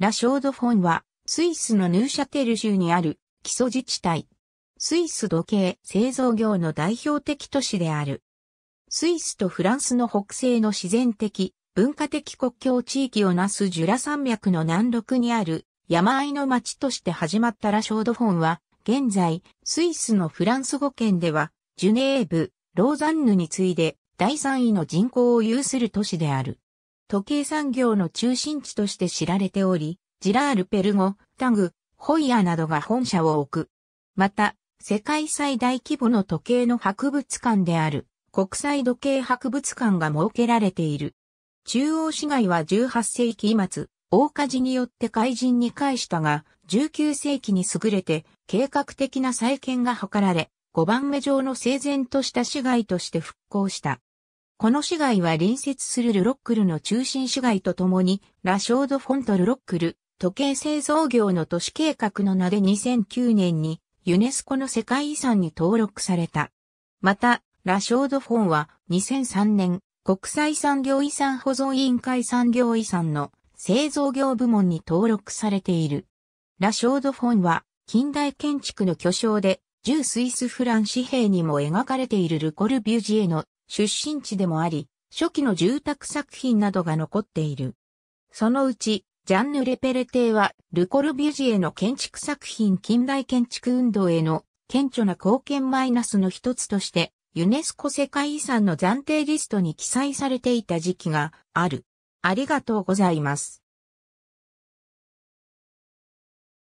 ラショードフォンは、スイスのヌーシャテル州にある基礎自治体。スイス土系製造業の代表的都市である。スイスとフランスの北西の自然的、文化的国境地域をなすジュラ山脈の南麓にある山あいの町として始まったラショードフォンは、現在、スイスのフランス語圏では、ジュネーブ、ローザンヌに次いで第3位の人口を有する都市である。時計産業の中心地として知られており、ジラール・ペルゴ、タグ、ホイヤなどが本社を置く。また、世界最大規模の時計の博物館である国際時計博物館が設けられている。中央市街は18世紀末、大火事によって怪人に返したが、19世紀に優れて計画的な再建が図られ、5番目上の整然とした市街として復興した。この市街は隣接するルロックルの中心市街とともに、ラショードフォントルロックル、時計製造業の都市計画の名で2009年にユネスコの世界遺産に登録された。また、ラショードフォンは2003年国際産業遺産保存委員会産業遺産の製造業部門に登録されている。ラショードフォンは近代建築の巨匠で、10スイスフラン紙幣にも描かれているルコルビュジエの出身地でもあり、初期の住宅作品などが残っている。そのうち、ジャンヌ・レペレ邸は、ルコルビュジエの建築作品近代建築運動への顕著な貢献マイナスの一つとして、ユネスコ世界遺産の暫定リストに記載されていた時期がある。ありがとうございます。